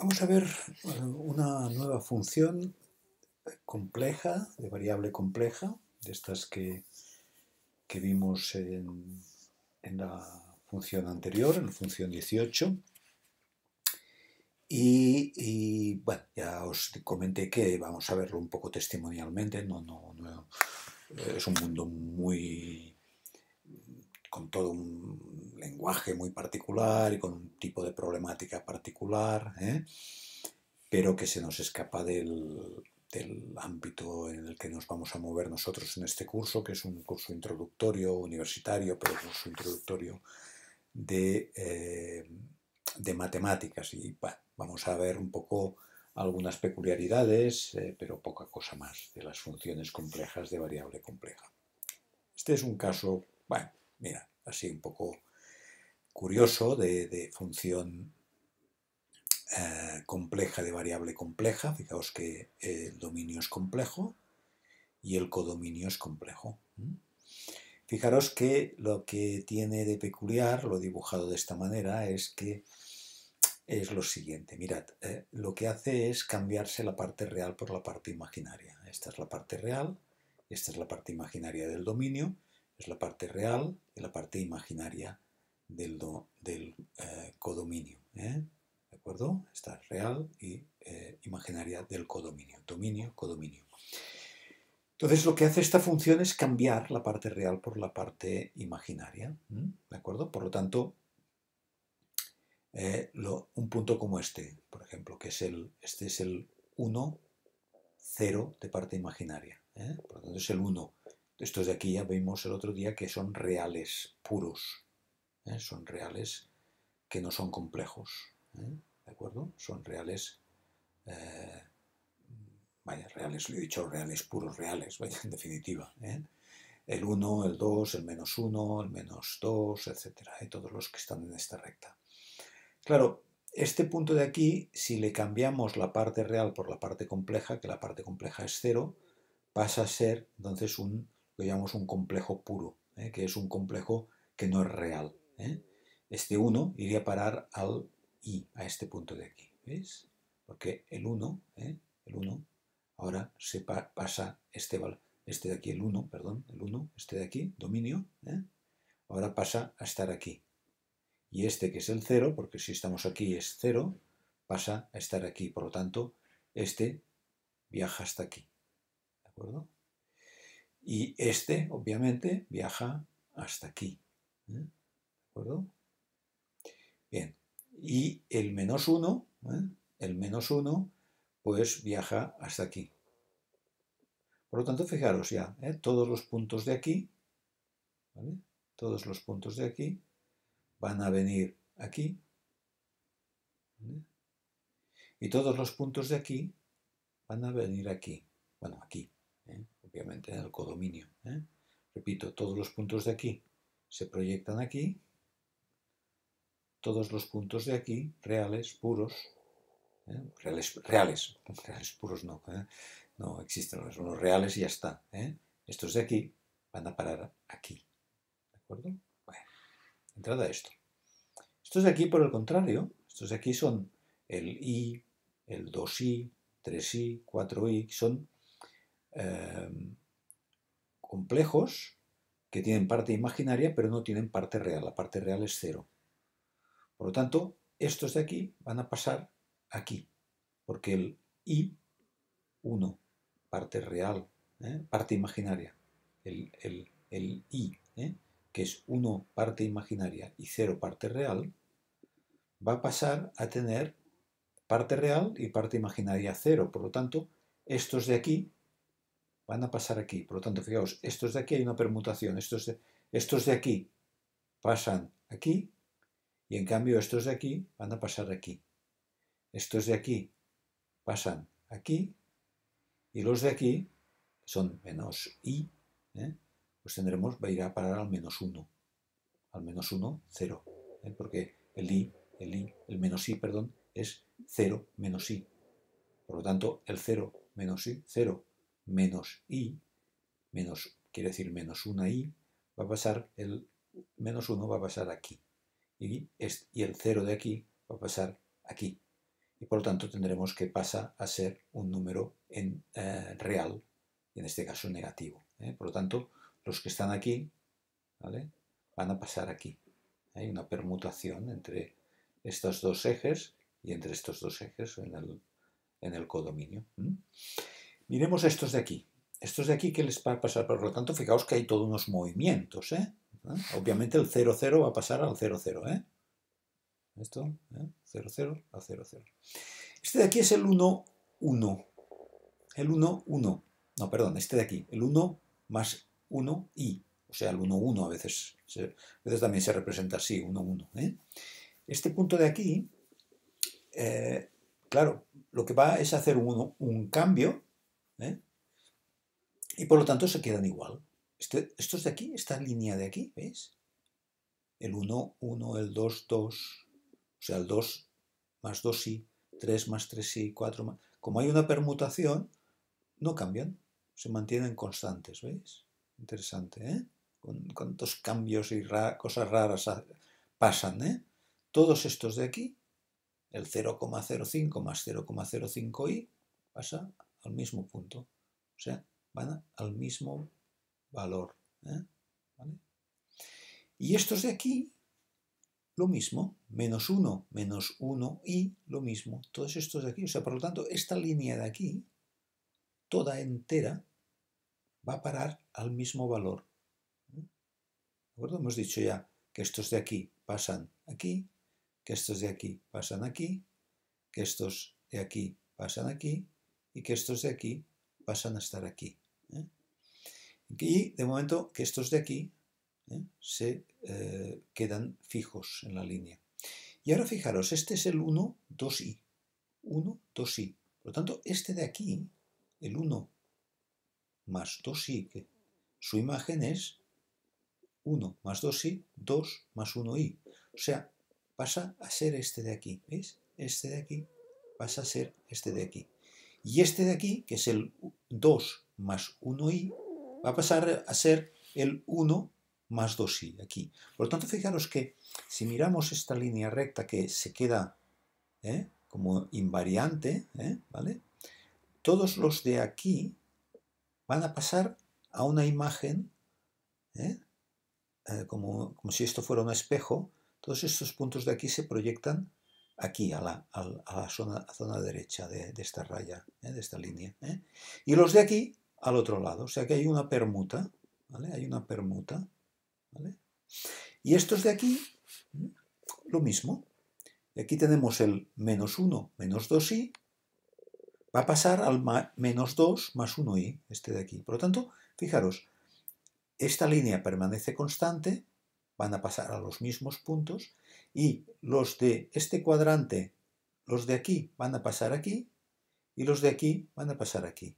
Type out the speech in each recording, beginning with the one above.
Vamos a ver una nueva función eh, compleja, de variable compleja, de estas que, vimos en, la función anterior, en la función 18. Y, bueno, ya os comenté que vamos a verlo un poco testimonialmente, no, eh, es un mundo muy con todo un lenguaje muy particular y con un tipo de problemática particular, ¿eh? pero que se nos escapa del, ámbito en el que nos vamos a mover nosotros en este curso, que es un curso introductorio, universitario, pero un curso introductorio eh, de, matemáticas. Y bueno, vamos a ver un poco algunas peculiaridades, eh, pero poca cosa más, de las funciones complejas de variable compleja. Este es un caso, bueno, Mira, así un poco curioso de, función eh, compleja de variable compleja. Fijaos que el dominio es complejo y el codominio es complejo. Fijaros que lo que tiene de peculiar, lo dibujado de esta manera, es que es lo siguiente. Mirad, eh, lo que hace es cambiarse la parte real por la parte imaginaria. Esta es la parte real, esta es la parte imaginaria del dominio, es la parte real y la parte imaginaria del, del eh, codominio. ¿eh? ¿De acuerdo? Esta es real y eh, imaginaria del codominio. Dominio, codominio. Entonces lo que hace esta función es cambiar la parte real por la parte imaginaria. ¿De acuerdo? Por lo tanto, un punto como este, por ejemplo, que es el, este es el 1, 0 de parte imaginaria. Por lo tanto, es el 1 estos de aquí ya vimos el otro día que son reales, puros. ¿eh? Son reales que no son complejos. ¿eh? ¿De acuerdo? Son reales. Eh, vaya, reales, lo he dicho, reales, puros, reales, vaya, en definitiva. ¿eh? El 1, el 2, el menos 1, el menos 2, etcétera, y todos los que están en esta recta. Claro, este punto de aquí, si le cambiamos la parte real por la parte compleja, que la parte compleja es 0, pasa a ser entonces un lo llamamos un complejo puro, ¿eh? que es un complejo que no es real. ¿eh? Este 1 iría a parar al i, a este punto de aquí, ¿veis? Porque el 1, ¿eh? el 1, ahora se pasa este este de aquí, el 1, perdón, el 1, este de aquí, dominio, ahora pasa a estar aquí. Y este que es el 0, porque si estamos aquí es 0, pasa a estar aquí. Por lo tanto, este viaja hasta aquí. ¿De acuerdo? Y este, obviamente, viaja hasta aquí. ¿eh? ¿De acuerdo? Bien. Y el menos 1, ¿eh? el menos 1, pues viaja hasta aquí. Por lo tanto, fijaros ya, ¿eh? todos los puntos de aquí, ¿vale? todos los puntos de aquí van a venir aquí. ¿vale? Y todos los puntos de aquí van a venir aquí. Bueno, aquí obviamente en el codominio. ¿eh? Repito, todos los puntos de aquí se proyectan aquí, todos los puntos de aquí, reales, puros, ¿eh? reales, reales, puros no, ¿eh? no existen los reales y ya está. Estos de aquí van a parar aquí. ¿De acuerdo? Bueno, entrada esto. Estos de aquí, por el contrario, estos de aquí son el i, el 2i, 3i, 4i, son Em, complejos que tienen parte imaginaria pero no tienen parte real. La parte real es cero. Por lo tanto, estos de aquí van a pasar aquí, porque el I, 1, parte real, ¿eh? parte imaginaria, el, el, I, ¿eh? que es 1 parte imaginaria y 0 parte real, va a pasar a tener parte real y parte imaginaria 0. Por lo tanto, estos de aquí van a pasar aquí. Por lo tanto, fijaos, estos de aquí hay una permutación, estos de, estos de aquí pasan aquí y en cambio estos de aquí van a pasar aquí. Estos de aquí pasan aquí y los de aquí son menos i, ¿eh? pues tendremos, va a ir a parar al menos 1. Al menos 1, 0. ¿eh? Porque el i, el i, el menos i, perdón, es 0 menos i. Por lo tanto, el 0 menos i, 0 menos i, menos, quiere decir menos una i, va a pasar, el menos 1 va a pasar aquí. Y, el 0 de aquí va a pasar aquí. Y por lo tanto tendremos que pasa a ser un número en, eh, real, y en este caso negativo. ¿eh? Por lo tanto, los que están aquí van a pasar aquí. Hay una permutación entre estos dos ejes y entre estos dos ejes en el, codominio. Miremos estos de aquí. Estos de aquí, ¿qué les va a pasar? Por lo tanto, fijaos que hay todos unos movimientos. ¿eh? ¿Ah? Obviamente el 0,0 va a pasar al 0,0. ¿eh? Esto, 0,0 al 0,0. Este de aquí es el 1, 1. El 1, 1. No, perdón, este de aquí. El 1 más 1 y. O sea, el 1, 1 a veces, a veces también se representa así, 1, 1. ¿eh? Este punto de aquí, eh, claro, lo que va es hacer un cambio ¿eh? Y por lo tanto se quedan igual. esto estos de aquí, esta línea de aquí, ¿veis? El 1, 1, el 2, 2, o sea, el 2 más 2 i 3 más 3 i 4 más... Como hay una permutación, no cambian, se mantienen constantes, ¿veis? Interesante, ¿eh? Con, cuántos cambios y cosas raras pasan, ¿eh? Todos estos de aquí, el 0,05 más 0,05i, pasa al mismo punto. O sea, van al mismo valor. ¿eh? Y estos de aquí, lo mismo, menos 1, menos 1 y lo mismo. Todos estos de aquí, o sea, por lo tanto, esta línea de aquí, toda entera, va a parar al mismo valor. ¿Eh? ¿De acuerdo? Hemos dicho ya que estos de aquí pasan aquí, que estos de aquí pasan aquí, que estos de aquí pasan aquí y que estos de aquí pasan a estar aquí. ¿eh? Y de momento que estos de aquí ¿eh? se eh, quedan fijos en la línea. Y ahora fijaros, este es el 1, 2i. 1, 2i. Por lo tanto, este de aquí, el 1 más 2i, que su imagen es 1 más 2i, 2 más 1i. O sea, pasa a ser este de aquí. ¿Veis? Este de aquí pasa a ser este de aquí. Y este de aquí, que es el 2 más 1i, va a pasar a ser el 1 más 2i aquí. Por lo tanto, fijaros que si miramos esta línea recta que se queda ¿eh? como invariante, ¿eh? ¿vale? todos los de aquí van a pasar a una imagen, ¿eh? como, como si esto fuera un espejo, todos estos puntos de aquí se proyectan aquí, a la, zona, derecha de, esta raya, ¿eh? de esta línea. ¿eh? Y los de aquí al otro lado. O sea que hay una permuta, Hay una permuta, Y estos de aquí, lo mismo. Aquí tenemos el menos 1, menos 2i, va a pasar al menos 2 más 1i, este de aquí. Por lo tanto, fijaros, esta línea permanece constante, van a pasar a los mismos puntos, y los de este cuadrante, los de aquí van a pasar aquí y los de aquí van a pasar aquí.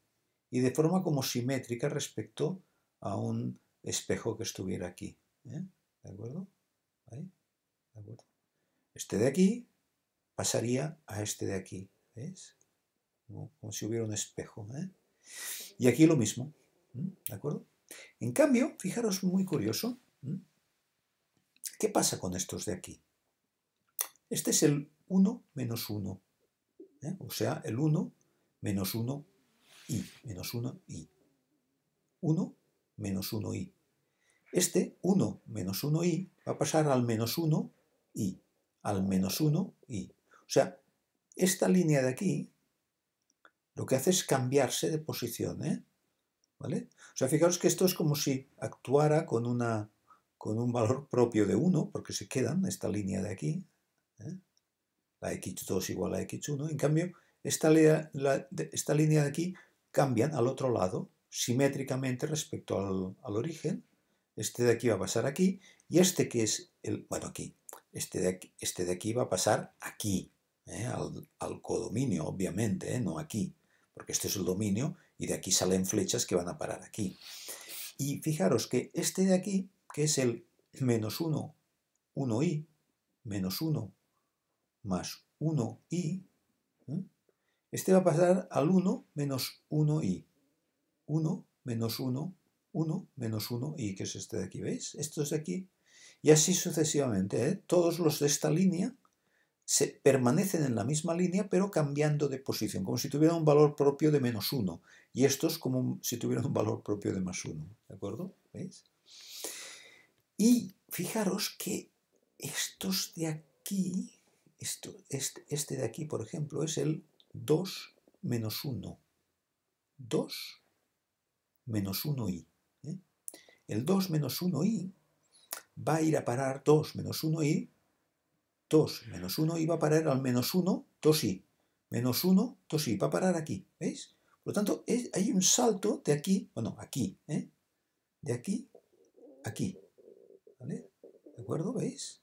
Y de forma como simétrica respecto a un espejo que estuviera aquí. ¿eh? ¿De acuerdo? Este de aquí pasaría a este de aquí. ¿Ves? Como, si hubiera un espejo. ¿eh? Y aquí lo mismo. ¿De acuerdo? En cambio, fijaros muy curioso. ¿Qué pasa con estos de aquí? Este es el 1 menos 1. ¿eh? O sea, el 1 menos 1 y, Menos 1 i. 1 menos 1 i. Este 1 menos 1 i va a pasar al menos 1 y, Al menos 1 i. O sea, esta línea de aquí lo que hace es cambiarse de posición. ¿eh? ¿Vale? O sea, fijaros que esto es como si actuara con, una, con un valor propio de 1, porque se quedan esta línea de aquí, ¿eh? la X2 igual a X1. En cambio, esta, línea de aquí cambian al otro lado simétricamente respecto al, origen. Este de aquí va a pasar aquí y este que es el, bueno, aquí, este de aquí, este de aquí va a pasar aquí, ¿eh? al, codominio, obviamente, ¿eh? no aquí, porque este es el dominio y de aquí salen flechas que van a parar aquí. Y fijaros que este de aquí, que es el menos 1, 1i, menos 1, más 1i, este va a pasar al 1 menos 1i. 1 menos 1, 1 menos 1i, que es este de aquí, ¿veis? Esto es de aquí. Y así sucesivamente, ¿eh? todos los de esta línea se permanecen en la misma línea pero cambiando de posición, como si tuvieran un valor propio de menos 1 y estos como si tuvieran un valor propio de más 1, ¿de acuerdo? ¿Veis? Y fijaros que estos de aquí este, este, de aquí, por ejemplo, es el 2 menos 1. 2 menos 1i. ¿eh? El 2 menos 1i va a ir a parar 2 menos 1i. 2 menos 1i va a parar al menos 1, 2i. Menos 1, 2i. Va a parar aquí. ¿Veis? Por lo tanto, es, hay un salto de aquí, bueno, aquí, ¿eh? de aquí, aquí. ¿De acuerdo? ¿Veis?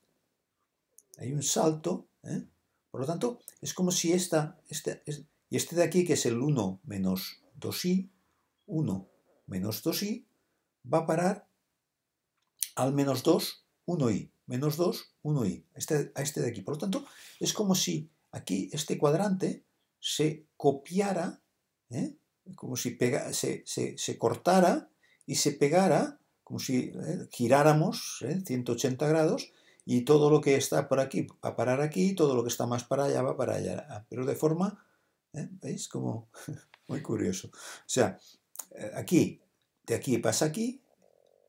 Hay un salto, ¿eh? por lo tanto, es como si esta, este, y este de aquí, que es el 1 menos 2i, 1 menos 2i, va a parar al menos 2, 1i, menos 2, 1i, este, a este de aquí. Por lo tanto, es como si aquí este cuadrante se copiara, ¿eh? como si se, cortara y se pegara, como si ¿eh? giráramos 180 grados, y todo lo que está por aquí va a parar aquí, y todo lo que está más para allá va para allá, pero de forma, ¿eh? ¿veis? Como muy curioso. O sea, eh, aquí, de aquí pasa aquí,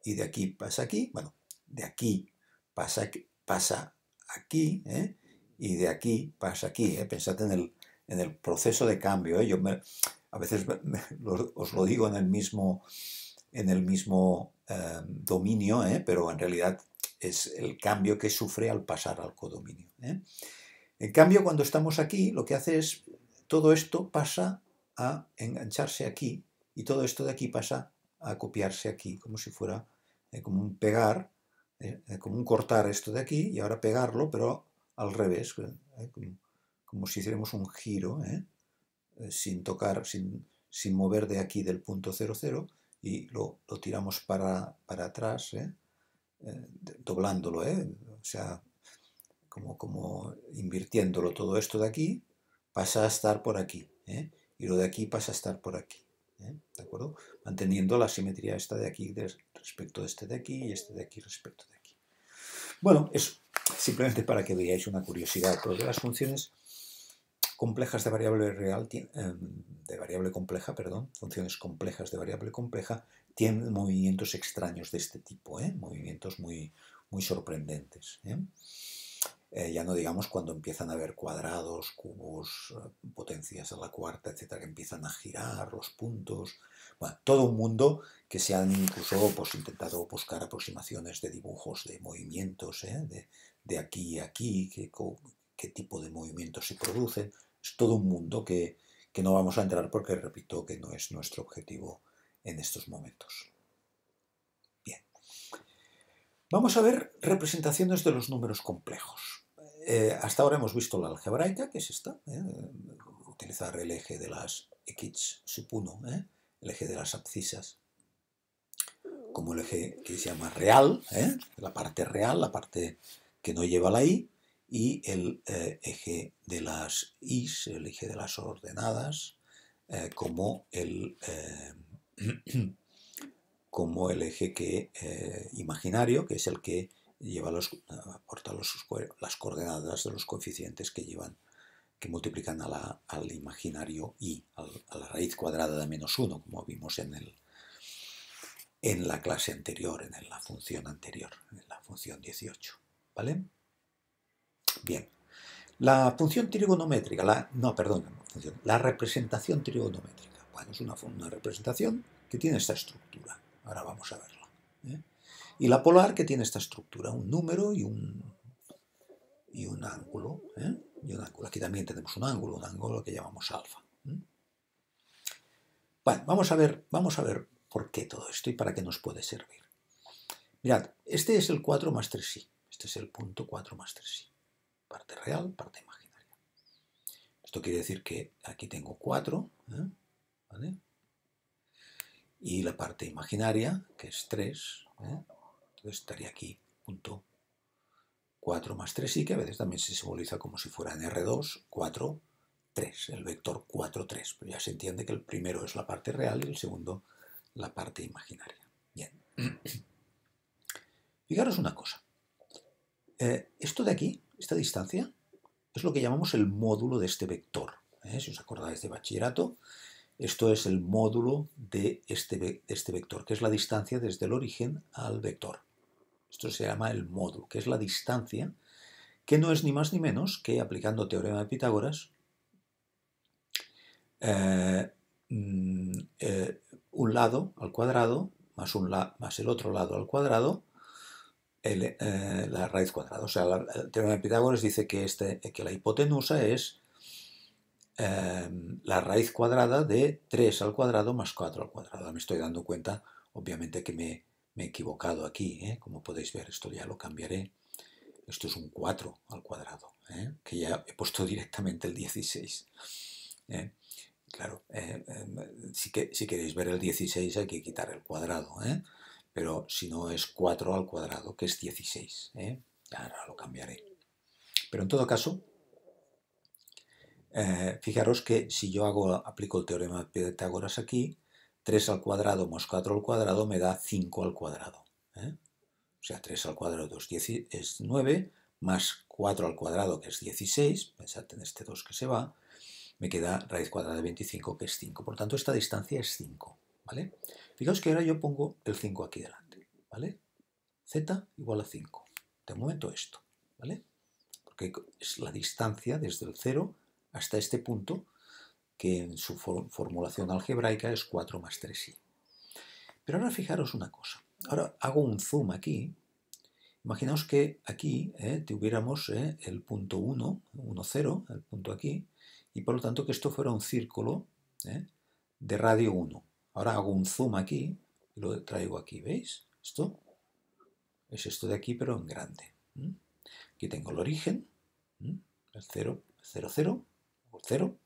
y de aquí pasa aquí, bueno, de aquí pasa aquí, pasa aquí ¿eh? y de aquí pasa aquí. Pensad en el, proceso de cambio. Yo a veces os lo digo en el mismo, en el mismo dominio, pero en realidad es el cambio que sufre al pasar al codominio. ¿eh? En cambio, cuando estamos aquí, lo que hace es, todo esto pasa a engancharse aquí y todo esto de aquí pasa a copiarse aquí, como si fuera eh, como un pegar, eh, como un cortar esto de aquí y ahora pegarlo, pero al revés, como, si hiciéramos un giro, sin tocar, sin, mover de aquí del punto 00 y lo, tiramos para, para atrás. Eh, doblándolo, ¿eh? o sea, como, como invirtiéndolo todo esto de aquí, pasa a estar por aquí, ¿eh? y lo de aquí pasa a estar por aquí, ¿de acuerdo? Manteniendo la simetría esta de aquí respecto de este de aquí y este de aquí respecto de aquí. Bueno, es simplemente para que veáis una curiosidad, porque las funciones complejas de variable real, em, de variable compleja, perdón, funciones complejas de variable compleja, tienen movimientos extraños de este tipo, ¿eh? movimientos muy, muy sorprendentes. ¿eh? Eh, ya no digamos cuando empiezan a haber cuadrados, cubos, potencias a la cuarta, etcétera, que empiezan a girar los puntos. Bueno, todo un mundo que se han incluso pues, intentado buscar aproximaciones de dibujos, de movimientos, de, aquí y aquí, qué, tipo de movimientos se producen. Es todo un mundo que, que no vamos a entrar porque, repito, que no es nuestro objetivo en estos momentos. Bien. Vamos a ver representaciones de los números complejos. Eh, hasta ahora hemos visto la algebraica, que es esta, eh, utilizar el eje de las x sub 1, eh, el eje de las abscisas, como el eje que se llama real, la parte real, la parte que no lleva la i, y el eje de las is, el eje de las ordenadas, como el como el eje que, eh, imaginario, que es el que lleva los, aporta los, las coordenadas de los coeficientes que llevan que multiplican a la, al imaginario y a la raíz cuadrada de menos 1, como vimos en, en la clase anterior, en la función anterior, en la función 18. ¿Vale? Bien. La función trigonométrica, la, no, perdón, la representación trigonométrica es una, representación que tiene esta estructura. Ahora vamos a verla. ¿eh? Y la polar que tiene esta estructura, un número y un, y un ángulo. ¿eh? Y un ángulo. Aquí también tenemos un ángulo, un ángulo que llamamos alfa. bueno, ¿eh? vamos a, ver, vamos a ver por qué todo esto y para qué nos puede servir. Mirad, este es el 4 más 3i. Este es el punto 4 más 3i. Parte real, parte imaginaria. Esto quiere decir que aquí tengo 4, ¿eh? Y la parte imaginaria, que es 3, ¿eh? entonces estaría aquí, punto. 4 más 3 y que a veces también se simboliza como si fuera en R2, 4, 3, el vector 4, 3. Pero ya se entiende que el primero es la parte real y el segundo la parte imaginaria. Bien. Fijaros una cosa. Eh, esto de aquí, esta distancia, es lo que llamamos el módulo de este vector. ¿eh? Si os acordáis de bachillerato, esto es el módulo de este, este vector, que es la distancia desde el origen al vector. Esto se llama el módulo, que es la distancia, que no es ni más ni menos que, aplicando teorema de Pitágoras, eh, mm, eh, un lado al cuadrado más, un más el otro lado al cuadrado, eh, la raíz cuadrada. O sea, el teorema de Pitágoras dice que, este, que la hipotenusa es Em, la raíz cuadrada de 3 al cuadrado más 4 al cuadrado. Me estoy dando cuenta, obviamente, que me, he equivocado aquí. ¿eh? Como podéis ver, esto ya lo cambiaré. Esto es un 4 al cuadrado, ¿eh? que ya he puesto directamente el 16. ¿eh? Claro, em, si, si, queréis ver el 16 hay que quitar el cuadrado, pero si no es 4 al cuadrado, que es 16. Ahora lo cambiaré. Pero en todo caso, eh, fijaros que si yo hago, aplico el teorema de Pitágoras aquí, 3 al cuadrado más 4 al cuadrado me da 5 al cuadrado. ¿eh? O sea, 3 al cuadrado es, es 9, más 4 al cuadrado que es 16, pensad en este 2 que se va, me queda raíz cuadrada de 25 que es 5. Por tanto, esta distancia es 5. ¿vale? Fijaos que ahora yo pongo el 5 aquí delante. ¿vale? z igual a 5. De momento esto. ¿vale? Porque es la distancia desde el 0 hasta este punto, que en su formulación algebraica es 4 más 3i. Pero ahora fijaros una cosa. Ahora hago un zoom aquí. Imaginaos que aquí eh, tuviéramos eh, el punto 1, 1, 0, el punto aquí, y por lo tanto que esto fuera un círculo eh, de radio 1. Ahora hago un zoom aquí y lo traigo aquí, ¿veis? Esto es esto de aquí, pero en grande. Aquí tengo el origen, el 0, 0, 0, 0.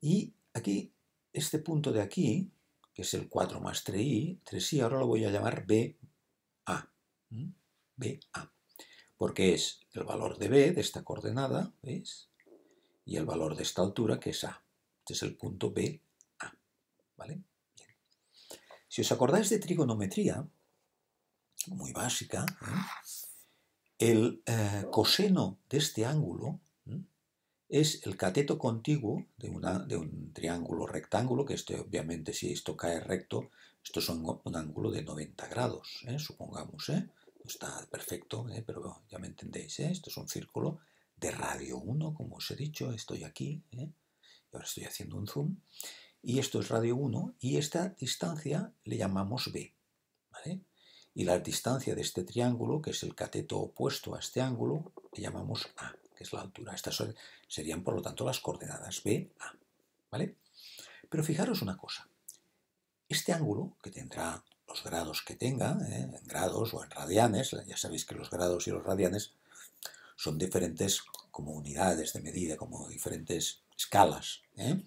Y aquí, este punto de aquí, que es el 4 más 3i, 3i ahora lo voy a llamar BA. BA. Porque es el valor de B de esta coordenada, ¿veis? Y el valor de esta altura, que es A. Este es el punto BA. ¿Vale? Si os acordáis de trigonometría, muy básica, ¿eh? el eh, coseno de este ángulo es el cateto contiguo de, una, de un triángulo rectángulo, que este, obviamente si esto cae recto, esto es un, ángulo de 90 grados, ¿eh? supongamos. ¿eh? Está perfecto, ¿eh? pero ya me entendéis, esto es un círculo de radio 1, como os he dicho, estoy aquí, y ahora estoy haciendo un zoom, y esto es radio 1, y esta distancia le llamamos B. Y la distancia de este triángulo, que es el cateto opuesto a este ángulo, le llamamos A que es la altura. Estas serían, por lo tanto, las coordenadas B, A. ¿Vale? Pero fijaros una cosa. Este ángulo, que tendrá los grados que tenga, ¿eh? en grados o en radianes, ya sabéis que los grados y los radianes son diferentes como unidades de medida, como diferentes escalas. ¿eh?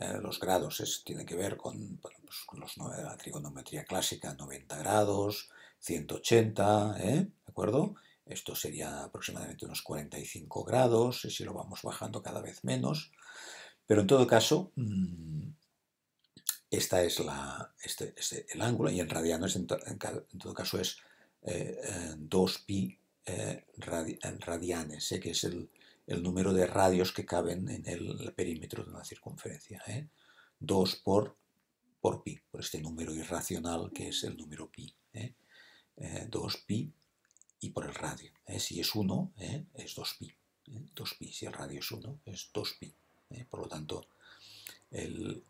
Eh, los grados tienen que ver con, pues, los, la trigonometría clásica, 90 grados, 180, ¿de acuerdo? Esto sería aproximadamente unos 45 grados, y si lo vamos bajando cada vez menos. Pero en todo caso, mm, esta es este, este, el ángulo, y en radiano en, todo caso es 2pi eh, eh, radianes, que es el, número de radios que caben en el perímetro de una circunferencia. 2 ¿eh? por, por pi, por este número irracional que es el número pi. 2pi y por el radio. ¿eh? Si es 1, ¿eh? es 2pi. 2pi, ¿eh? si el radio es 1, es 2pi. Por lo tanto, el,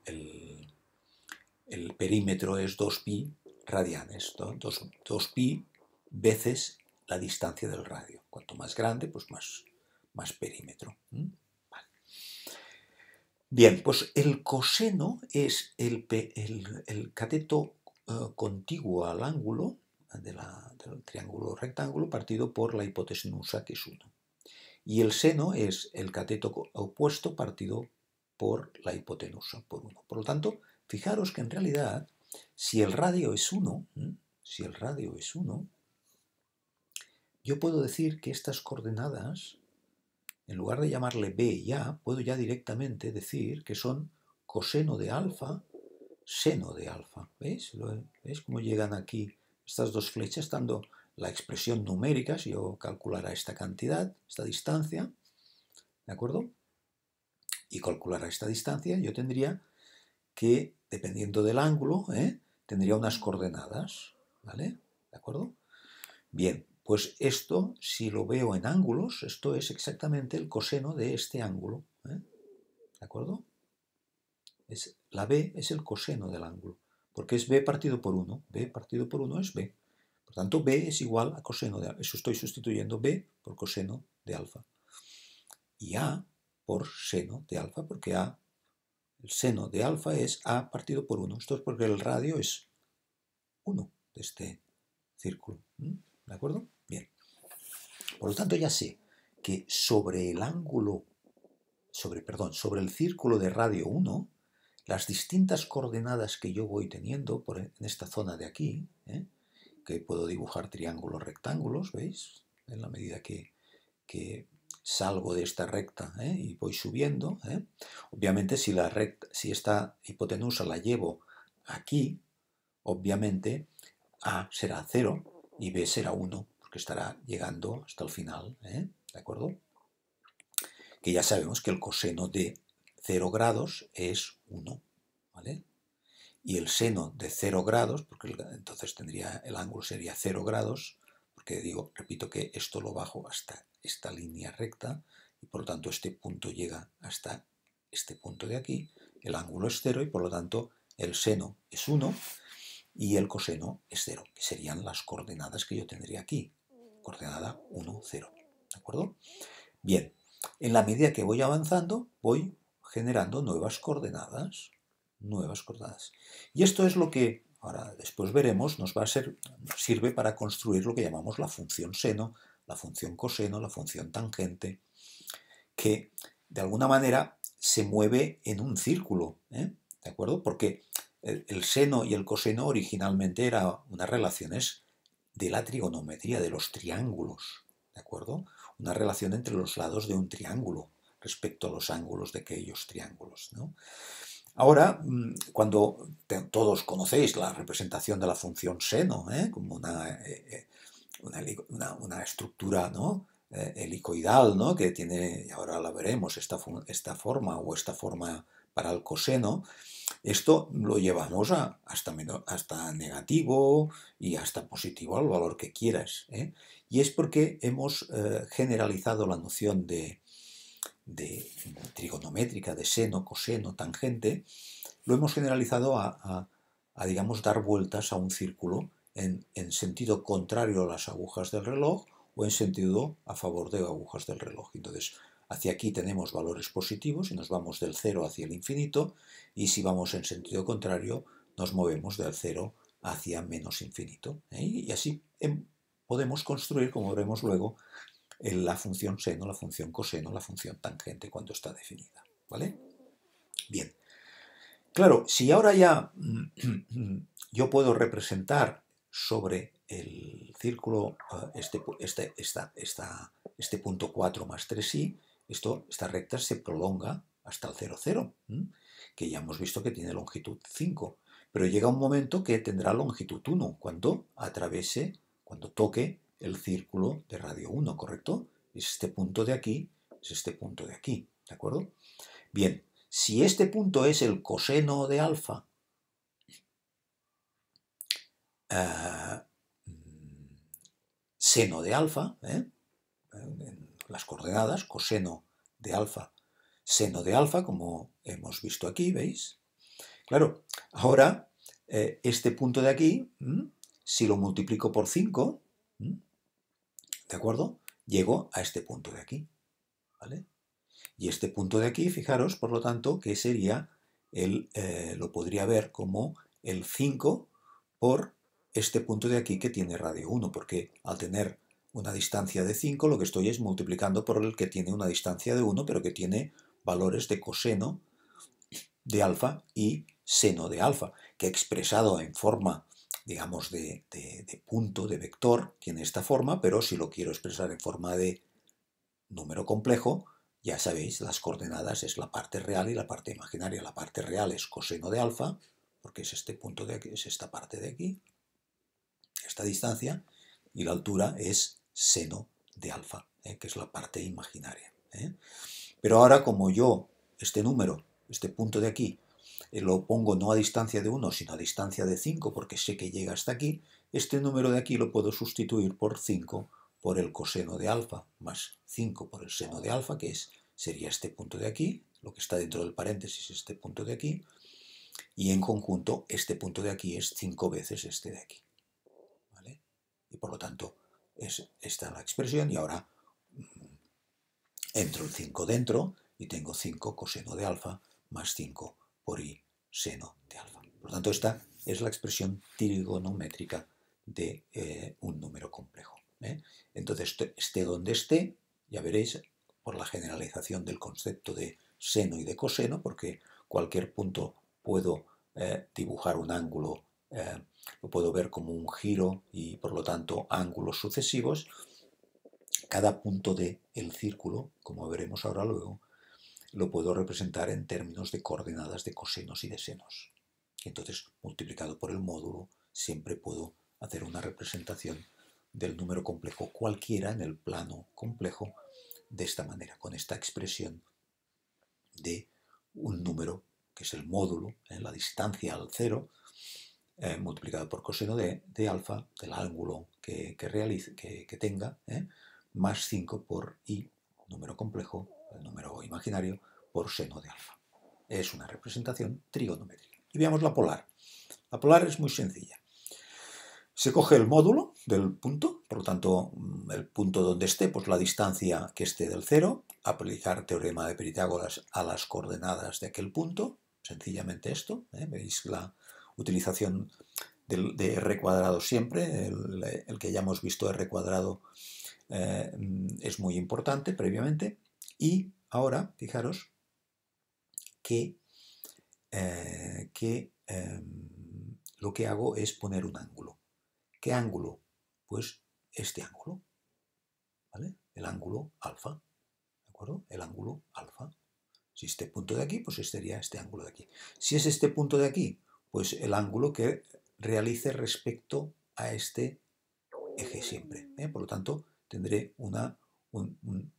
perímetro es 2pi radianes, 2, pi veces la distancia del radio. Cuanto más grande, pues más, más perímetro. Bien, pues el coseno es el, el cateto contiguo al ángulo del triángulo rectángulo partido por la hipotenusa, que es 1. Y el seno es el cateto opuesto partido por la hipotenusa, por 1. Por lo tanto, fijaros que en realidad, si el radio es 1, si el radio es 1, yo puedo decir que estas coordenadas, en lugar de llamarle B y A, puedo ya directamente decir que son coseno de alfa, seno de alfa. ¿Veis? ¿Veis cómo llegan aquí estas dos flechas dando la expresión numérica, si yo calculara esta cantidad, esta distancia, ¿de acuerdo? Y calculara esta distancia, yo tendría que, dependiendo del ángulo, ¿eh? tendría unas coordenadas, ¿vale? ¿De acuerdo? Bien, pues esto, si lo veo en ángulos, esto es exactamente el coseno de este ángulo, ¿eh? ¿de acuerdo? Es, la B es el coseno del ángulo porque es b partido por 1. b partido por 1 es b. Por lo tanto, b es igual a coseno de alfa. Eso estoy sustituyendo b por coseno de alfa. Y a por seno de alfa, porque a, el seno de alfa es a partido por 1. Esto es porque el radio es 1 de este círculo. ¿De acuerdo? Bien. Por lo tanto, ya sé que sobre el ángulo, sobre, perdón, sobre el círculo de radio 1, las distintas coordenadas que yo voy teniendo por en esta zona de aquí, ¿eh? que puedo dibujar triángulos rectángulos, ¿veis? En la medida que, salgo de esta recta ¿eh? y voy subiendo. ¿eh? Obviamente si, la si esta hipotenusa la llevo aquí, obviamente A será 0 y B será 1, porque estará llegando hasta el final. ¿De acuerdo? Que ya sabemos que el coseno de 0 grados es 1, ¿vale? Y el seno de 0 grados, porque entonces tendría, el ángulo sería 0 grados, porque digo, repito que esto lo bajo hasta esta línea recta, y por lo tanto este punto llega hasta este punto de aquí, el ángulo es 0 y por lo tanto el seno es 1 y el coseno es 0, que serían las coordenadas que yo tendría aquí, coordenada 1, 0, ¿de acuerdo? Bien, en la medida que voy avanzando voy generando nuevas coordenadas, nuevas coordenadas. Y esto es lo que, ahora después veremos, nos va a ser, sirve para construir lo que llamamos la función seno, la función coseno, la función tangente, que de alguna manera se mueve en un círculo, ¿eh? ¿de acuerdo? Porque el seno y el coseno originalmente eran unas relaciones de la trigonometría, de los triángulos, ¿de acuerdo? Una relación entre los lados de un triángulo, respecto a los ángulos de aquellos triángulos. Ahora, mm, cuando todos conocéis la representación de la función seno, ¿eh? como eh, eh, una, una, estructura ¿no? helicoidal, ¿no? que tiene, ahora la veremos, esta, esta forma o esta forma para el coseno, esto lo llevamos a hasta, hasta, negativo y hasta positivo, al valor que quieras. Y es porque hemos generalizado la noción de, de trigonométrica, de seno, coseno, tangente, lo hemos generalizado a, digamos, dar vueltas a un círculo en, sentido contrario a las agujas del reloj o en sentido a favor de agujas del reloj. Entonces, hacia aquí tenemos valores positivos y nos vamos del cero hacia el infinito y si vamos en sentido contrario nos movemos del cero hacia menos infinito. ¿eh? Y así em, podemos construir, como veremos luego, la función seno, la función coseno, la función tangente cuando está definida. ¿Vale? Bien. Claro, si ahora ya mm, yo puedo representar sobre el círculo ah, este, este, este punto 4 más 3i, esto, esta recta se prolonga hasta el 0, 0, que ya hemos visto que tiene longitud 5, pero llega un momento que tendrá longitud 1 cuando atravese, cuando toque el círculo de radio 1, ¿correcto? Es este punto de aquí, es este punto de aquí, ¿de acuerdo? Bien, si este punto es el coseno de alfa, eh, seno de alfa, ¿eh? las coordenadas, coseno de alfa, seno de alfa, como hemos visto aquí, ¿veis? Claro, ahora eh, este punto de aquí, si lo multiplico por 5, ¿De acuerdo? Llego a este punto de aquí. Y este punto de aquí, fijaros, por lo tanto, que sería, el, eh, lo podría ver como el 5 por este punto de aquí que tiene radio 1, porque al tener una distancia de 5, lo que estoy es multiplicando por el que tiene una distancia de 1, pero que tiene valores de coseno de alfa y seno de alfa, que expresado en forma digamos, de, punto, de vector, tiene esta forma, pero si lo quiero expresar en forma de número complejo, ya sabéis, las coordenadas es la parte real y la parte imaginaria. La parte real es coseno de alfa, porque es este punto de aquí, es esta parte de aquí, esta distancia, y la altura es seno de alfa, ¿eh? que es la parte imaginaria. ¿eh? Pero ahora, como yo, este número, este punto de aquí, eh, lo pongo no a distancia de 1, sino a distancia de 5, porque sé que llega hasta aquí, este número de aquí lo puedo sustituir por 5 por el coseno de alfa, más 5 por el seno de alfa, que es, sería este punto de aquí, lo que está dentro del paréntesis, este punto de aquí, y en conjunto este punto de aquí es 5 veces este de aquí. Y por lo tanto, es, esta la expresión y ahora mm, entro el 5 dentro y tengo 5 coseno de alfa más 5 por i seno de alfa. Por lo tanto, esta es la expresión trigonométrica de eh, un número complejo. ¿eh? Entonces, este, esté donde esté, ya veréis, por la generalización del concepto de seno y de coseno, porque cualquier punto puedo eh, dibujar un ángulo, lo puedo ver como un giro y por lo tanto ángulos sucesivos. Cada punto del el círculo, como veremos ahora luego, lo puedo representar en términos de coordenadas de cosenos y de senos. entonces, multiplicado por el módulo, siempre puedo hacer una representación del número complejo cualquiera en el plano complejo de esta manera, con esta expresión de un número que es el módulo, en la distancia al cero, eh, multiplicado por coseno de, alfa, del ángulo que, realice, que, tenga, eh, más 5 por i, número complejo, el número imaginario, por seno de alfa. Es una representación trigonométrica. Y veamos la polar. La polar es muy sencilla. Se coge el módulo del punto, por lo tanto, mm, el punto donde esté, pues la distancia que esté del cero, aplicar teorema de Pitágoras a las coordenadas de aquel punto, sencillamente esto, ¿eh? veis la utilización de r cuadrado siempre, el, que ya hemos visto r cuadrado eh, mm, es muy importante previamente, y ahora, fijaros, que, eh, em, lo que hago es poner un ángulo. ¿Qué ángulo? Pues este ángulo, ¿vale? El ángulo alfa, ¿de acuerdo? El ángulo alfa. Si este punto de aquí, pues este sería este ángulo de aquí. Si es este punto de aquí, pues el ángulo que realice respecto a este eje siempre. ¿eh? Por lo tanto, tendré una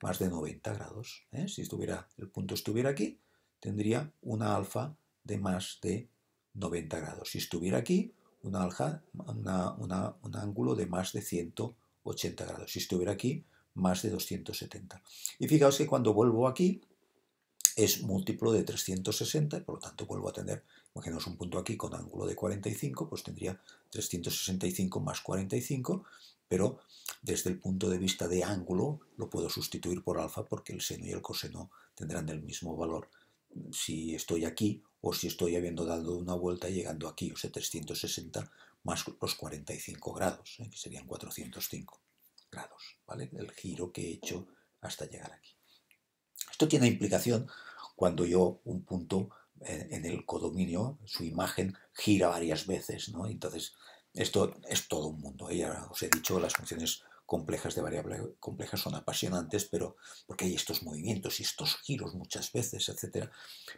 más de 90 grados. ¿eh? Si estuviera, el punto estuviera aquí, tendría una alfa de más de 90 grados. Si estuviera aquí, una un ángulo de más de 180 grados. Si estuviera aquí, más de 270. Y fijaos que cuando vuelvo aquí, es múltiplo de 360, por lo tanto vuelvo a tener, imaginaos un punto aquí con ángulo de 45, pues tendría 365 más 45, pero desde el punto de vista de ángulo lo puedo sustituir por alfa porque el seno y el coseno tendrán el mismo valor si estoy aquí o si estoy habiendo dado una vuelta llegando aquí, o sea, 360 más los 45 grados, ¿eh? que serían 405 grados, ¿vale? El giro que he hecho hasta llegar aquí. Esto tiene implicación cuando yo un punto eh, en el codominio, su imagen gira varias veces, ¿no? Entonces, esto es todo un mundo. Ya os he dicho, las funciones complejas de variable complejas son apasionantes, pero porque hay estos movimientos y estos giros muchas veces, etc.,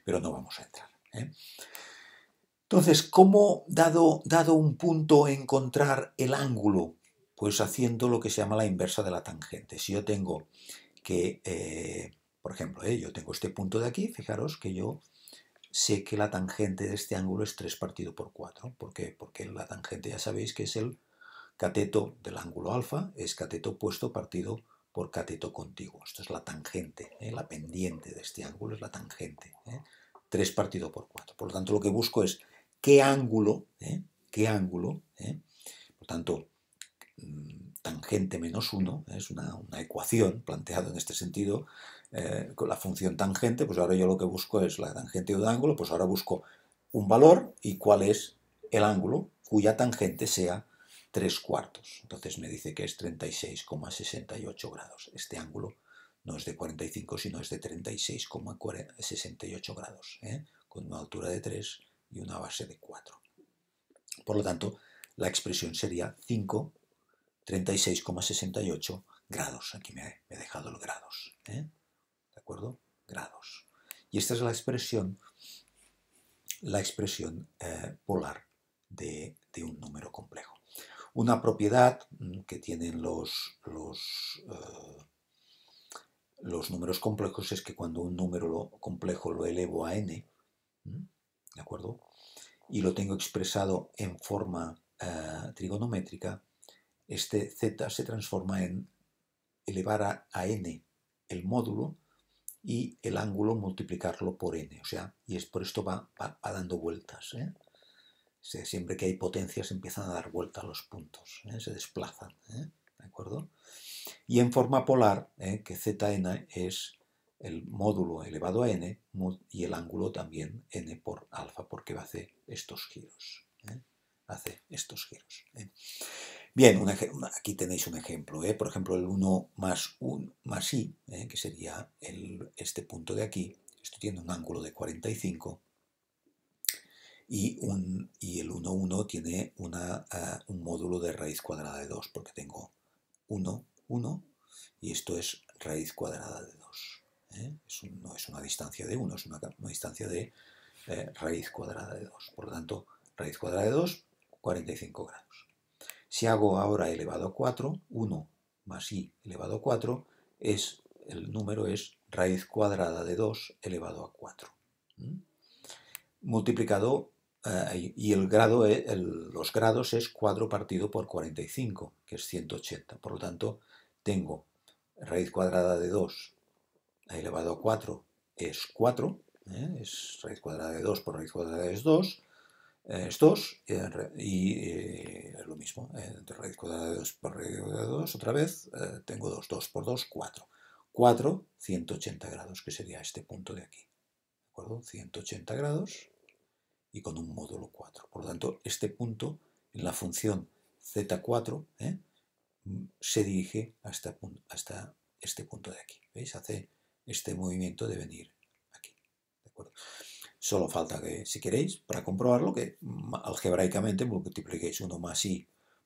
pero no vamos a entrar. ¿eh? Entonces, ¿cómo dado, dado un punto encontrar el ángulo? Pues haciendo lo que se llama la inversa de la tangente. Si yo tengo que, eh, por ejemplo, ¿eh? yo tengo este punto de aquí, fijaros que yo sé que la tangente de este ángulo es 3 partido por 4. ¿Por qué? Porque la tangente ya sabéis que es el cateto del ángulo alfa, es cateto opuesto partido por cateto contiguo. Esto es la tangente, ¿eh? la pendiente de este ángulo es la tangente. 3 ¿eh? partido por 4. Por lo tanto, lo que busco es qué ángulo, ¿eh? qué ángulo, por tanto, mm, tangente menos 1, es una, una, ecuación planteada en este sentido, eh, con la función tangente, pues ahora yo lo que busco es la tangente de un ángulo, pues ahora busco un valor y cuál es el ángulo cuya tangente sea 3 cuartos. Entonces me dice que es 36,68 grados. Este ángulo no es de 45, sino es de 36,68 grados, ¿eh? con una altura de 3 y una base de 4. Por lo tanto, la expresión sería 5, 36,68 grados. Aquí me he, dejado los grados. ¿eh? acuerdo? Grados. Y esta es la expresión, la expresión eh, polar de, un número complejo. Una propiedad mm, que tienen los, eh, los, números complejos es que cuando un número complejo lo elevo a n, mm, ¿de acuerdo? Y lo tengo expresado en forma eh, trigonométrica, este z se transforma en elevar a n el módulo y el ángulo multiplicarlo por n. O sea, y es por esto va, dando vueltas. ¿eh? Siempre que hay potencias empiezan a dar vueltas los puntos, ¿eh? se desplazan. ¿eh? ¿De acuerdo? Y en forma polar, que zn es el módulo elevado a n y el ángulo también n por alfa, porque va hacer estos giros. Hace estos giros. Bien, aquí tenéis un ejemplo, ¿eh? por ejemplo el 1 más 1 más i, ¿eh? que sería el, este punto de aquí, esto tiene un ángulo de 45, y, un, y el 1, 1 tiene ah, un módulo de raíz cuadrada de 2, porque tengo 1, 1, y esto es raíz cuadrada de 2. ¿eh? no es una distancia de 1, es una, distancia de raíz cuadrada de 2. Por lo tanto, raíz cuadrada de 2, 45 grados. Si hago ahora elevado a 4, 1 más i elevado a 4 es, el número es raíz cuadrada de 2 elevado a 4. Multiplicado, eh, y el grado, e, los grados es 4 partido por 45, que es 180. Por lo tanto, tengo raíz cuadrada de 2 elevado a 4 es 4, ¿eh? es raíz cuadrada de 2 por raíz cuadrada es 2, eh, estos eh, y eh, lo mismo, eh, raíz cuadrada de 2 por raíz cuadrada de 2, otra vez tengo 2, 2 por 2, 4. 4, 180 grados, que sería este punto de aquí. ¿De acuerdo? 180 grados y con un módulo 4. Por lo tanto, este punto en la función z4 mm, se dirige hasta, hasta este punto de aquí. ¿Veis? Hace este movimiento de venir aquí. ¿De acuerdo? Solo falta que, si queréis, para comprobarlo, que algebraicamente multipliquéis 1 más i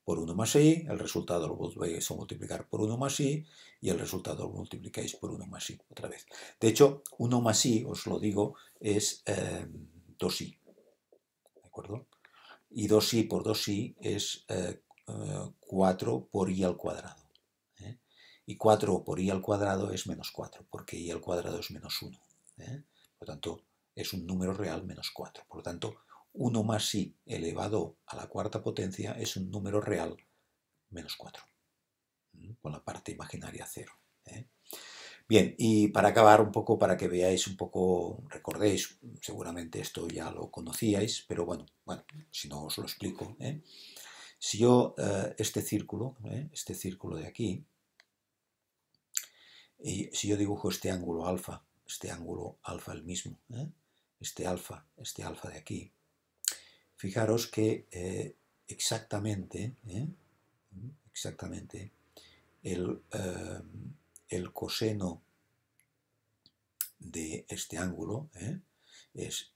por 1 más i, el resultado lo vais a multiplicar por 1 más i y el resultado lo multiplicáis por 1 más i otra vez. De hecho, 1 más i, os lo digo, es 2i. Em, ¿De acuerdo? Y 2i por 2i es 4 eh, por i al cuadrado. ¿eh? Y 4 por i al cuadrado es menos 4, porque i al cuadrado es menos 1. ¿eh? Por lo tanto, es un número real menos 4. Por lo tanto, 1 más i elevado a la cuarta potencia es un número real menos 4, con la parte imaginaria 0. ¿eh? Bien, y para acabar un poco, para que veáis un poco, recordéis, seguramente esto ya lo conocíais, pero bueno, bueno si no os lo explico. ¿eh? Si yo, eh, este círculo, este círculo de aquí, y si yo dibujo este ángulo alfa, este ángulo alfa el mismo, ¿eh? este alfa, este alfa de aquí. Fijaros que eh, exactamente, eh, exactamente, el, eh, el, coseno de este ángulo es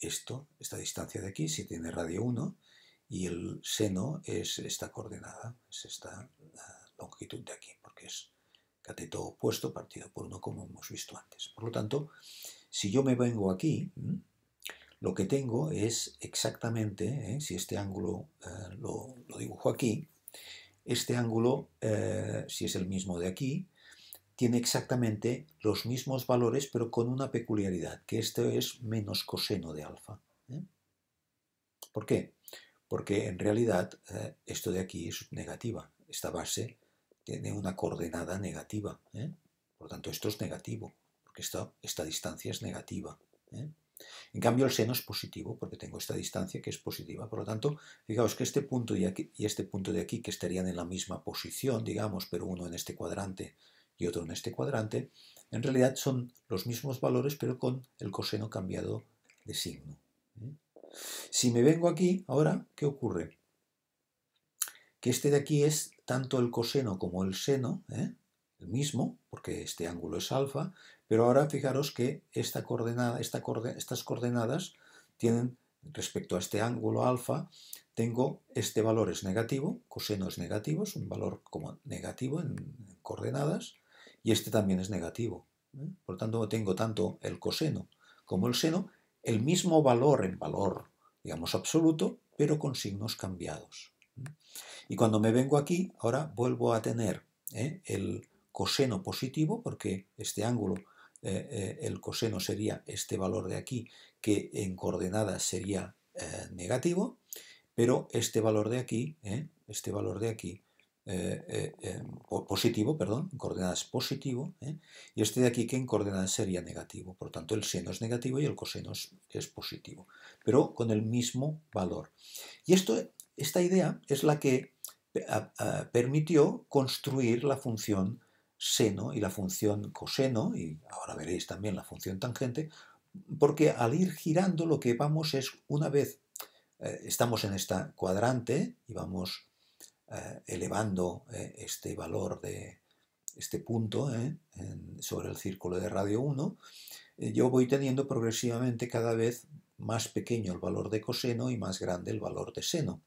esto, esta distancia de aquí, si tiene radio 1, y el seno es esta coordenada, es esta longitud de aquí, porque es cateto opuesto partido por 1 como hemos visto antes. Por lo tanto, si yo me vengo aquí, lo que tengo es exactamente, ¿eh? si este ángulo eh, lo, dibujo aquí, este ángulo, eh, si es el mismo de aquí, tiene exactamente los mismos valores, pero con una peculiaridad, que esto es menos coseno de alfa. ¿Por qué? Porque en realidad esto de aquí es negativa. Esta base tiene una coordenada negativa. Por lo tanto, esto es negativo que esta, distancia es negativa. ¿eh? En cambio, el seno es positivo, porque tengo esta distancia que es positiva. Por lo tanto, fijaos que este punto y, aquí, y este punto de aquí, que estarían en la misma posición, digamos, pero uno en este cuadrante y otro en este cuadrante, en realidad son los mismos valores, pero con el coseno cambiado de signo. ¿eh? Si me vengo aquí, ahora, ¿qué ocurre? Que este de aquí es tanto el coseno como el seno, ¿eh? el mismo, porque este ángulo es alfa, pero ahora fijaros que esta coordenada, estas coordenadas tienen, respecto a este ángulo alfa, tengo este valor es negativo, coseno es negativo, es un valor como negativo en coordenadas, y este también es negativo. ¿eh? Por lo tanto, tengo tanto el coseno como el seno, el mismo valor en valor, digamos, absoluto, pero con signos cambiados. ¿eh? Y cuando me vengo aquí, ahora vuelvo a tener ¿eh? el coseno positivo, porque este ángulo eh, eh, el coseno sería este valor de aquí, que en coordenadas sería eh, negativo, pero este valor de aquí, este valor de aquí, positivo, perdón, en coordenadas positivo, y este de aquí que en coordenadas sería negativo. Por tanto, el seno es negativo y el coseno es, positivo, pero con el mismo valor. Y esta idea es la que permitió construir la función seno y la función coseno, y ahora veréis también la función tangente, porque al ir girando lo que vamos es, una vez eh, estamos en esta cuadrante y vamos eh, elevando eh, este valor de este punto sobre el círculo de radio 1, yo voy teniendo progresivamente cada vez más pequeño el valor de coseno y más grande el valor de seno,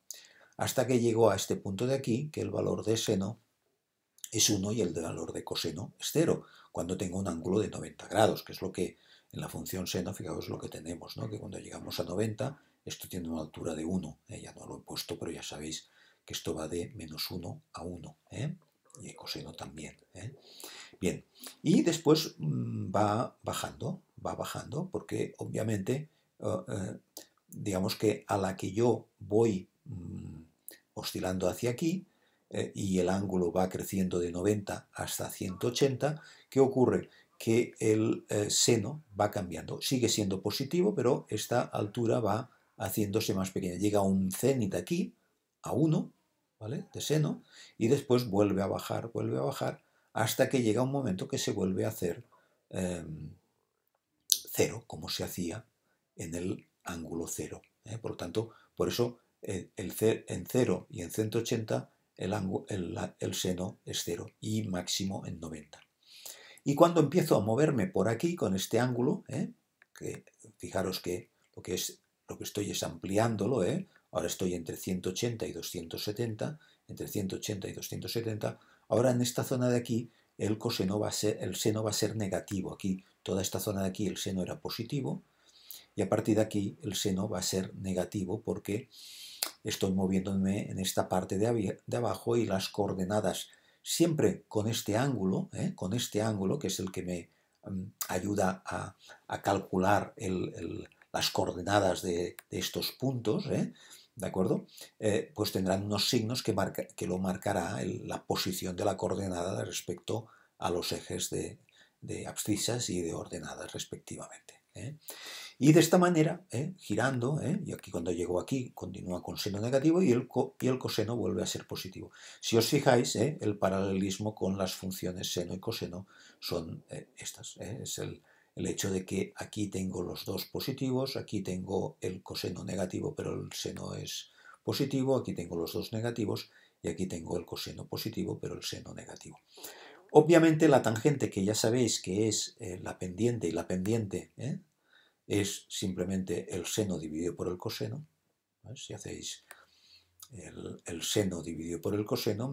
hasta que llego a este punto de aquí, que el valor de seno es 1 y el valor de coseno es 0, cuando tengo un ángulo de 90 grados, que es lo que en la función seno, fijaos lo que tenemos, ¿no? que cuando llegamos a 90, esto tiene una altura de 1, ¿eh? ya no lo he puesto, pero ya sabéis que esto va de menos 1 a 1, ¿eh? y el coseno también. ¿eh? Bien, y después mm, va bajando, va bajando, porque obviamente, digamos que a la que yo voy mm, oscilando hacia aquí, eh, y el ángulo va creciendo de 90 hasta 180, ¿qué ocurre? Que el eh, seno va cambiando. Sigue siendo positivo, pero esta altura va haciéndose más pequeña. Llega a un cénit aquí, a 1, ¿vale? De seno, y después vuelve a bajar, vuelve a bajar, hasta que llega un momento que se vuelve a hacer 0, em, cero, como se hacía en el ángulo cero. ¿eh? Por lo tanto, por eso el en 0 y en 180 el, seno es 0 y máximo en 90. Y cuando empiezo a moverme por aquí con este ángulo, ¿eh? que fijaros que lo que, es, lo que estoy es ampliándolo, ¿eh? ahora estoy entre 180 y 270, entre 180 y 270, ahora en esta zona de aquí el coseno va a ser, el seno va a ser negativo aquí, toda esta zona de aquí el seno era positivo y a partir de aquí el seno va a ser negativo porque estoy moviéndome en esta parte de, abajo y las coordenadas siempre con este ángulo, ¿eh? con este ángulo que es el que me mm, ayuda a, calcular las coordenadas de, estos puntos, ¿eh? ¿de acuerdo? Eh, pues tendrán unos signos que, lo marcará la posición de la coordenada respecto a los ejes de, abscisas y de ordenadas respectivamente. Y de esta manera, ¿eh? girando, ¿eh? y aquí cuando llegó aquí continúa con seno negativo y el, y el coseno vuelve a ser positivo. Si os fijáis, ¿eh? el paralelismo con las funciones seno y coseno son estas. Es el, el, hecho de que aquí tengo los dos positivos, aquí tengo el coseno negativo pero el seno es positivo, aquí tengo los dos negativos y aquí tengo el coseno positivo pero el seno negativo. Obviamente la tangente, que ya sabéis que es la pendiente y la pendiente, es simplemente el seno dividido por el coseno. Si hacéis el, seno dividido por el coseno,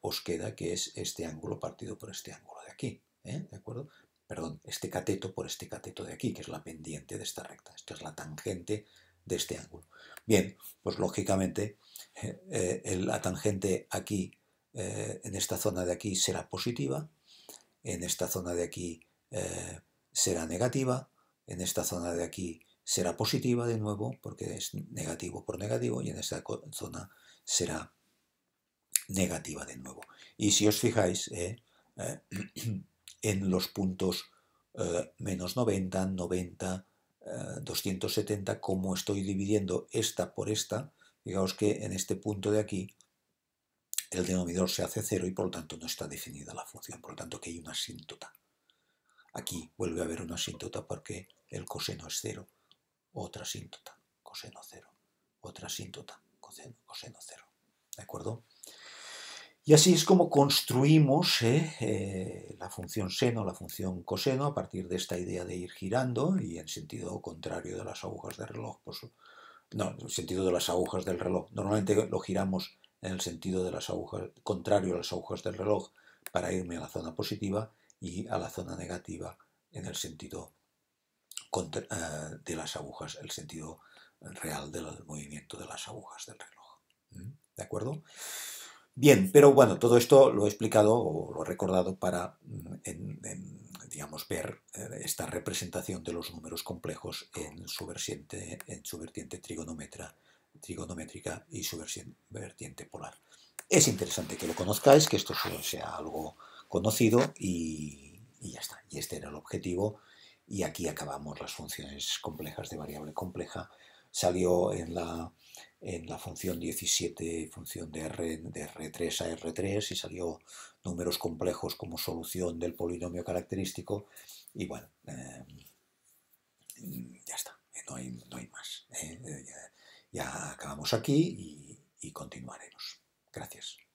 os queda que es este ángulo partido por este ángulo de aquí. ¿eh? ¿De acuerdo? Perdón, este cateto por este cateto de aquí, que es la pendiente de esta recta. Esta es la tangente de este ángulo. Bien, pues lógicamente eh, eh, la tangente aquí, en esta zona de aquí, será positiva, en esta zona de aquí será negativa, en esta zona de aquí será positiva de nuevo, porque es negativo por negativo, y en esta zona será negativa de nuevo. Y si os fijáis eh, eh, en los puntos eh, menos 90, 90, 270, como estoy dividiendo esta por esta, fijaos que en este punto de aquí el denominador se hace cero y por lo tanto no está definida la función, por lo tanto que hay una asíntota. Aquí vuelve a haber una asíntota porque el coseno es cero, otra asíntota, coseno cero, otra asíntota, coseno, coseno cero. ¿De acuerdo? Y así es como construimos eh, eh, la función seno, la función coseno, a partir de esta idea de ir girando y en sentido contrario de las agujas del reloj. Pues, no, en sentido de las agujas del reloj. Normalmente lo giramos en el sentido de las agujas, contrario a las agujas del reloj, para irme a la zona positiva y a la zona negativa en el sentido eh, de las agujas, el sentido real del movimiento de las agujas del reloj. ¿De acuerdo? Bien, pero bueno, todo esto lo he explicado o lo he recordado para, mm, digamos, ver eh, esta representación de los números complejos en su vertiente, en su trigonométrica y su vertiente polar. Es interesante que lo conozcáis, que esto sea algo conocido y, y ya está. Y este era el objetivo y aquí acabamos las funciones complejas de variable compleja. Salió en la, en la función 17, función de, R, de R3 a R3 y salió números complejos como solución del polinomio característico y bueno, em, ya está, no hay, más. ¿eh? ya, acabamos aquí y continuaremos. Gracias.